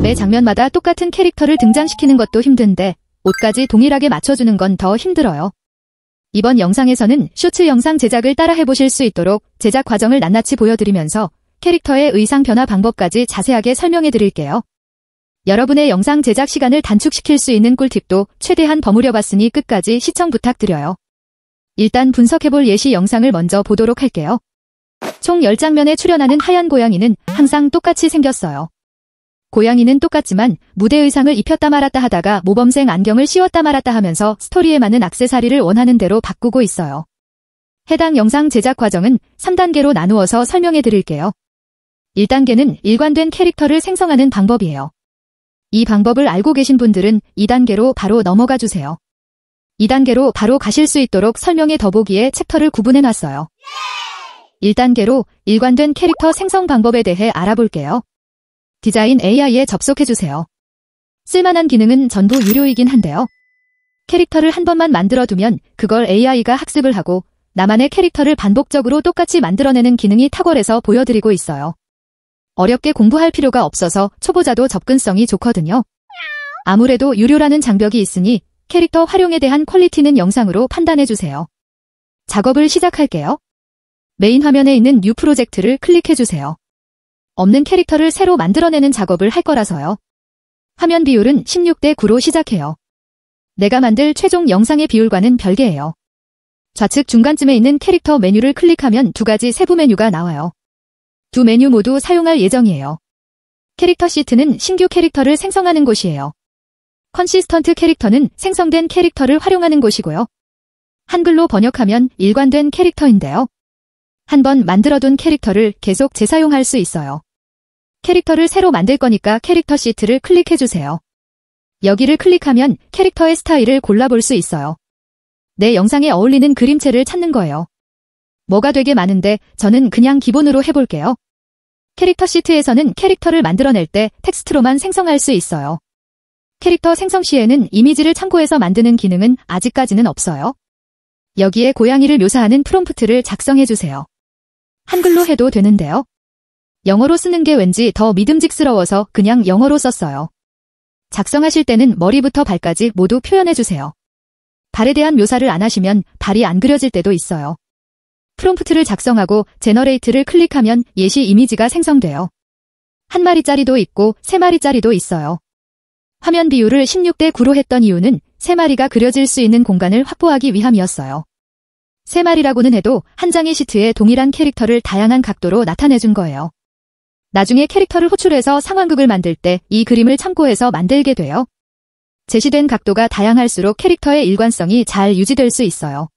매 장면마다 똑같은 캐릭터를 등장시키는 것도 힘든데 옷까지 동일하게 맞춰주는 건 더 힘들어요. 이번 영상에서는 쇼츠 영상 제작을 따라 해보실 수 있도록 제작 과정을 낱낱이 보여드리면서 캐릭터의 의상 변화 방법까지 자세하게 설명해 드릴게요. 여러분의 영상 제작 시간을 단축시킬 수 있는 꿀팁도 최대한 버무려봤으니 끝까지 시청 부탁드려요. 일단 분석해볼 예시 영상을 먼저 보도록 할게요. 총 10장면에 출연하는 하얀 고양이는 항상 똑같이 생겼어요. 고양이는 똑같지만 무대 의상을 입혔다 말았다 하다가 모범생 안경을 씌웠다 말았다 하면서 스토리에 맞는 악세사리를 원하는 대로 바꾸고 있어요. 해당 영상 제작 과정은 3단계로 나누어서 설명해 드릴게요. 1단계는 일관된 캐릭터를 생성하는 방법이에요. 이 방법을 알고 계신 분들은 2단계로 바로 넘어가 주세요. 2단계로 바로 가실 수 있도록 설명해 더보기에 챕터를 구분해 놨어요. 1단계로 일관된 캐릭터 생성 방법에 대해 알아볼게요. 디자인 AI에 접속해주세요. 쓸만한 기능은 전부 유료이긴 한데요. 캐릭터를 한 번만 만들어두면 그걸 AI가 학습을 하고 나만의 캐릭터를 반복적으로 똑같이 만들어내는 기능이 탁월해서 보여드리고 있어요. 어렵게 공부할 필요가 없어서 초보자도 접근성이 좋거든요. 아무래도 유료라는 장벽이 있으니 캐릭터 활용에 대한 퀄리티는 영상으로 판단해주세요. 작업을 시작할게요. 메인 화면에 있는 뉴 프로젝트를 클릭해주세요. 없는 캐릭터를 새로 만들어내는 작업을 할 거라서요. 화면 비율은 16대 9로 시작해요. 내가 만들 최종 영상의 비율과는 별개예요. 좌측 중간쯤에 있는 캐릭터 메뉴를 클릭하면 두 가지 세부 메뉴가 나와요. 두 메뉴 모두 사용할 예정이에요. 캐릭터 시트는 신규 캐릭터를 생성하는 곳이에요. 컨시스턴트 캐릭터는 생성된 캐릭터를 활용하는 곳이고요. 한글로 번역하면 일관된 캐릭터인데요. 한번 만들어둔 캐릭터를 계속 재사용할 수 있어요. 캐릭터를 새로 만들 거니까 캐릭터 시트를 클릭해주세요. 여기를 클릭하면 캐릭터의 스타일을 골라볼 수 있어요. 내 영상에 어울리는 그림체를 찾는 거예요. 뭐가 되게 많은데 저는 그냥 기본으로 해볼게요. 캐릭터 시트에서는 캐릭터를 만들어낼 때 텍스트로만 생성할 수 있어요. 캐릭터 생성 시에는 이미지를 참고해서 만드는 기능은 아직까지는 없어요. 여기에 고양이를 묘사하는 프롬프트를 작성해주세요. 한글로 해도 되는데요. 영어로 쓰는 게 왠지 더 믿음직스러워서 그냥 영어로 썼어요. 작성하실 때는 머리부터 발까지 모두 표현해주세요. 발에 대한 묘사를 안 하시면 발이 안 그려질 때도 있어요. 프롬프트를 작성하고 제너레이트를 클릭하면 예시 이미지가 생성돼요. 한 마리짜리도 있고 세 마리짜리도 있어요. 화면 비율을 16대 9로 했던 이유는 세 마리가 그려질 수 있는 공간을 확보하기 위함이었어요. 세마리라고는 해도 한 장의 시트에 동일한 캐릭터를 다양한 각도로 나타내준 거예요. 나중에 캐릭터를 호출해서 상황극을 만들 때 이 그림을 참고해서 만들게 돼요. 제시된 각도가 다양할수록 캐릭터의 일관성이 잘 유지될 수 있어요.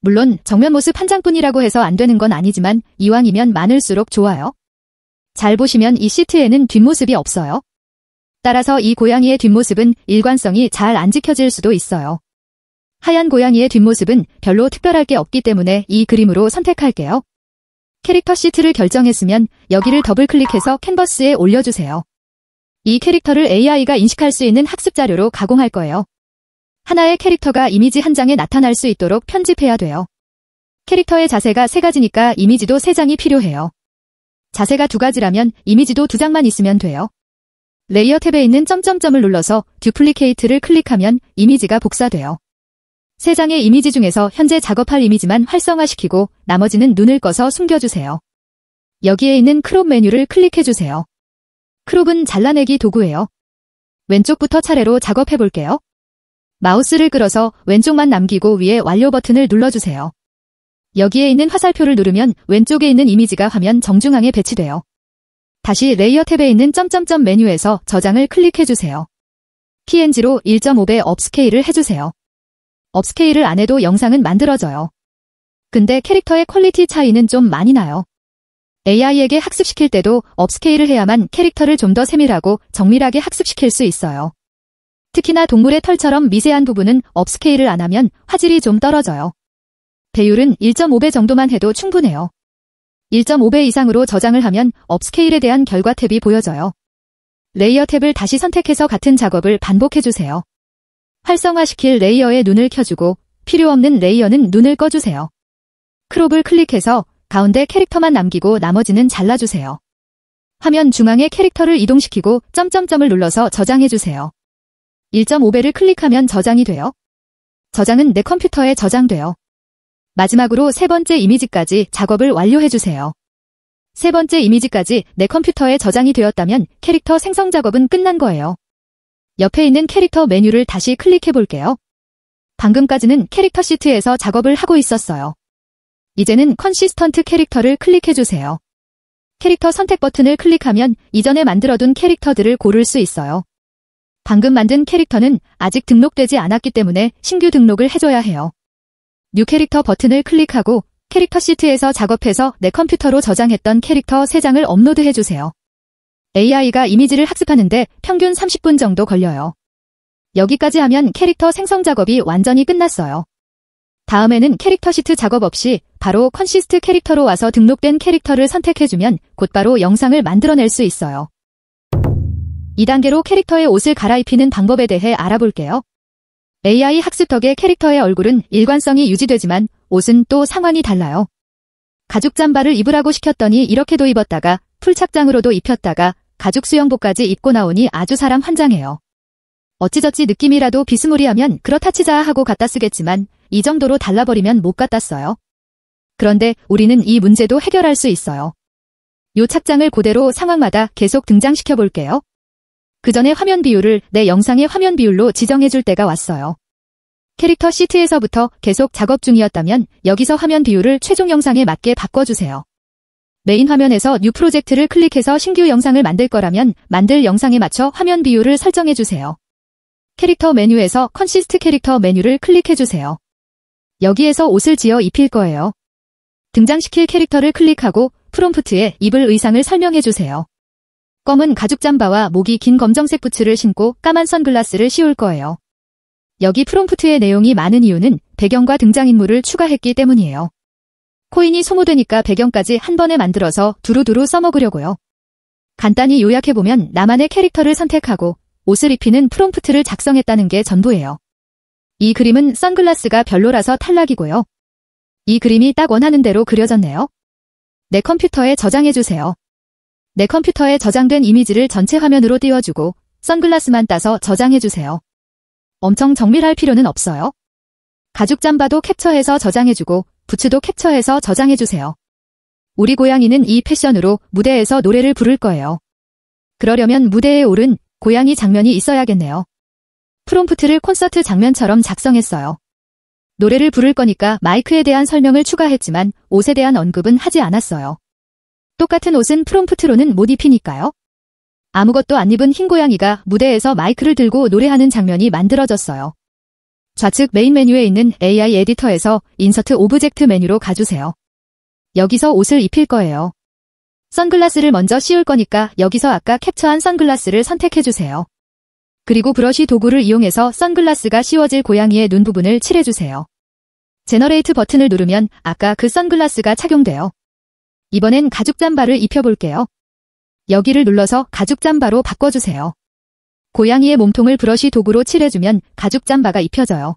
물론 정면 모습 한 장뿐이라고 해서 안 되는 건 아니지만 이왕이면 많을수록 좋아요. 잘 보시면 이 시트에는 뒷모습이 없어요. 따라서 이 고양이의 뒷모습은 일관성이 잘 안 지켜질 수도 있어요. 하얀 고양이의 뒷모습은 별로 특별할 게 없기 때문에 이 그림으로 선택할게요. 캐릭터 시트를 결정했으면 여기를 더블클릭해서 캔버스에 올려주세요. 이 캐릭터를 AI가 인식할 수 있는 학습 자료로 가공할 거예요. 하나의 캐릭터가 이미지 한 장에 나타날 수 있도록 편집해야 돼요. 캐릭터의 자세가 세 가지니까 이미지도 세 장이 필요해요. 자세가 두 가지라면 이미지도 두 장만 있으면 돼요. 레이어 탭에 있는 점점점을 눌러서 듀플리케이트를 클릭하면 이미지가 복사돼요. 세 장의 이미지 중에서 현재 작업할 이미지만 활성화시키고 나머지는 눈을 꺼서 숨겨주세요. 여기에 있는 크롭 메뉴를 클릭해주세요. 크롭은 잘라내기 도구예요. 왼쪽부터 차례로 작업해볼게요. 마우스를 끌어서 왼쪽만 남기고 위에 완료 버튼을 눌러주세요. 여기에 있는 화살표를 누르면 왼쪽에 있는 이미지가 화면 정중앙에 배치돼요. 다시 레이어 탭에 있는 점점점 메뉴에서 저장을 클릭해주세요. PNG로 1.5배 업스케일을 해주세요. 업스케일을 안 해도 영상은 만들어져요. 근데 캐릭터의 퀄리티 차이는 좀 많이 나요. AI에게 학습시킬 때도 업스케일을 해야만 캐릭터를 좀 더 세밀하고 정밀하게 학습시킬 수 있어요. 특히나 동물의 털처럼 미세한 부분은 업스케일을 안 하면 화질이 좀 떨어져요. 배율은 1.5배 정도만 해도 충분해요. 1.5배 이상으로 저장을 하면 업스케일에 대한 결과 탭이 보여져요. 레이어 탭을 다시 선택해서 같은 작업을 반복해주세요. 활성화시킬 레이어에 눈을 켜주고 필요 없는 레이어는 눈을 꺼주세요. 크롭을 클릭해서 가운데 캐릭터만 남기고 나머지는 잘라주세요. 화면 중앙에 캐릭터를 이동시키고 점점점을 눌러서 저장해주세요. 1.5배를 클릭하면 저장이 돼요. 저장은 내 컴퓨터에 저장돼요. 마지막으로 세 번째 이미지까지 작업을 완료해주세요. 세 번째 이미지까지 내 컴퓨터에 저장이 되었다면 캐릭터 생성 작업은 끝난 거예요. 옆에 있는 캐릭터 메뉴를 다시 클릭해 볼게요. 방금까지는 캐릭터 시트에서 작업을 하고 있었어요. 이제는 컨시스턴트 캐릭터를 클릭해주세요. 캐릭터 선택 버튼을 클릭하면 이전에 만들어둔 캐릭터들을 고를 수 있어요. 방금 만든 캐릭터는 아직 등록되지 않았기 때문에 신규 등록을 해줘야 해요. 뉴 캐릭터 버튼을 클릭하고 캐릭터 시트에서 작업해서 내 컴퓨터로 저장했던 캐릭터 3장을 업로드해주세요. AI가 이미지를 학습하는데 평균 30분 정도 걸려요. 여기까지 하면 캐릭터 생성 작업이 완전히 끝났어요. 다음에는 캐릭터 시트 작업 없이 바로 컨시스트 캐릭터로 와서 등록된 캐릭터를 선택해주면 곧바로 영상을 만들어낼 수 있어요. 2단계로 캐릭터의 옷을 갈아입히는 방법에 대해 알아볼게요. AI 학습 덕에 캐릭터의 얼굴은 일관성이 유지되지만 옷은 또 상황이 달라요. 가죽 잠바를 입으라고 시켰더니 이렇게도 입었다가 풀착장으로도 입혔다가 가죽 수영복까지 입고 나오니 아주 사람 환장해요. 어찌저찌 느낌이라도 비스무리하면 그렇다 치자 하고 갖다 쓰겠지만 이 정도로 달라버리면 못 갖다 써요. 그런데 우리는 이 문제도 해결할 수 있어요. 요 착장을 그대로 상황마다 계속 등장시켜 볼게요. 그 전에 화면 비율을 내 영상의 화면 비율로 지정해 줄 때가 왔어요. 캐릭터 시트에서부터 계속 작업 중이었다면 여기서 화면 비율을 최종 영상에 맞게 바꿔주세요. 메인 화면에서 뉴 프로젝트를 클릭해서 신규 영상을 만들 거라면 만들 영상에 맞춰 화면 비율을 설정해주세요. 캐릭터 메뉴에서 컨시스트 캐릭터 메뉴를 클릭해주세요. 여기에서 옷을 지어 입힐 거예요. 등장시킬 캐릭터를 클릭하고 프롬프트에 입을 의상을 설명해주세요. 검은 가죽 잠바와 목이 긴 검정색 부츠를 신고 까만 선글라스를 씌울 거예요. 여기 프롬프트의 내용이 많은 이유는 배경과 등장인물을 추가했기 때문이에요. 코인이 소모되니까 배경까지 한 번에 만들어서 두루두루 써먹으려고요. 간단히 요약해보면 나만의 캐릭터를 선택하고 옷을 입히는 프롬프트를 작성했다는 게 전부예요. 이 그림은 선글라스가 별로라서 탈락이고요. 이 그림이 딱 원하는 대로 그려졌네요. 내 컴퓨터에 저장해주세요. 내 컴퓨터에 저장된 이미지를 전체 화면으로 띄워주고 선글라스만 따서 저장해주세요. 엄청 정밀할 필요는 없어요. 가죽 잠바도 캡처해서 저장해주고 부츠도 캡처해서 저장해주세요. 우리 고양이는 이 패션으로 무대에서 노래를 부를 거예요. 그러려면 무대에 오른 고양이 장면이 있어야겠네요. 프롬프트를 콘서트 장면처럼 작성했어요. 노래를 부를 거니까 마이크에 대한 설명을 추가했지만 옷에 대한 언급은 하지 않았어요. 똑같은 옷은 프롬프트로는 못 입히니까요. 아무것도 안 입은 흰 고양이가 무대에서 마이크를 들고 노래하는 장면이 만들어졌어요. 좌측 메인 메뉴에 있는 AI 에디터에서 인서트 오브젝트 메뉴로 가주세요. 여기서 옷을 입힐 거예요. 선글라스를 먼저 씌울 거니까 여기서 아까 캡처한 선글라스를 선택해주세요. 그리고 브러쉬 도구를 이용해서 선글라스가 씌워질 고양이의 눈 부분을 칠해주세요. 제너레이트 버튼을 누르면 아까 그 선글라스가 착용돼요. 이번엔 가죽 잠바를 입혀볼게요. 여기를 눌러서 가죽 잠바로 바꿔주세요. 고양이의 몸통을 브러쉬 도구로 칠해주면 가죽 잠바가 입혀져요.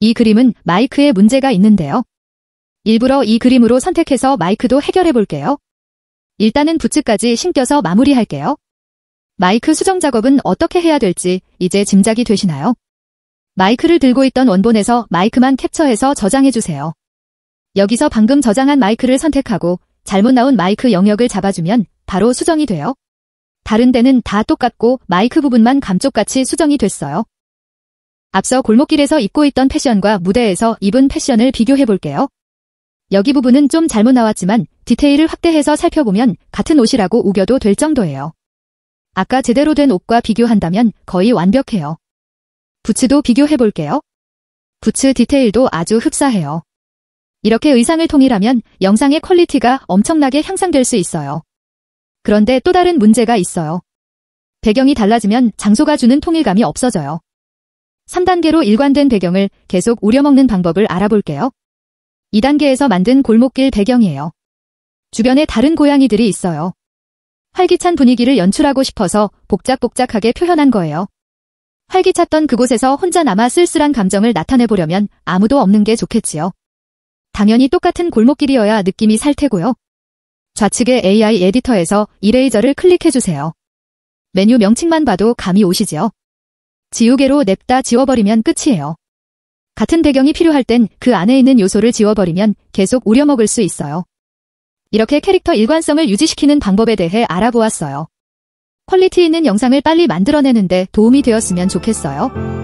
이 그림은 마이크에 문제가 있는데요. 일부러 이 그림으로 선택해서 마이크도 해결해 볼게요. 일단은 부츠까지 신겨서 마무리할게요. 마이크 수정 작업은 어떻게 해야 될지 이제 짐작이 되시나요? 마이크를 들고 있던 원본에서 마이크만 캡처해서 저장해주세요. 여기서 방금 저장한 마이크를 선택하고 잘못 나온 마이크 영역을 잡아주면 바로 수정이 돼요. 다른 데는 다 똑같고 마이크 부분만 감쪽같이 수정이 됐어요. 앞서 골목길에서 입고 있던 패션과 무대에서 입은 패션을 비교해볼게요. 여기 부분은 좀 잘못 나왔지만 디테일을 확대해서 살펴보면 같은 옷이라고 우겨도 될 정도예요. 아까 제대로 된 옷과 비교한다면 거의 완벽해요. 부츠도 비교해볼게요. 부츠 디테일도 아주 흡사해요. 이렇게 의상을 통일하면 영상의 퀄리티가 엄청나게 향상될 수 있어요. 그런데 또 다른 문제가 있어요. 배경이 달라지면 장소가 주는 통일감이 없어져요. 3단계로 일관된 배경을 계속 우려먹는 방법을 알아볼게요. 2단계에서 만든 골목길 배경이에요. 주변에 다른 고양이들이 있어요. 활기찬 분위기를 연출하고 싶어서 복작복작하게 표현한 거예요. 활기찼던 그곳에서 혼자 남아 쓸쓸한 감정을 나타내보려면 아무도 없는 게 좋겠지요. 당연히 똑같은 골목길이어야 느낌이 살 테고요. 좌측의 AI 에디터에서 이레이저를 클릭해주세요. 메뉴 명칭만 봐도 감이 오시지요? 지우개로 냅다 지워버리면 끝이에요. 같은 배경이 필요할 땐 그 안에 있는 요소를 지워버리면 계속 우려먹을 수 있어요. 이렇게 캐릭터 일관성을 유지시키는 방법에 대해 알아보았어요. 퀄리티 있는 영상을 빨리 만들어내는데 도움이 되었으면 좋겠어요.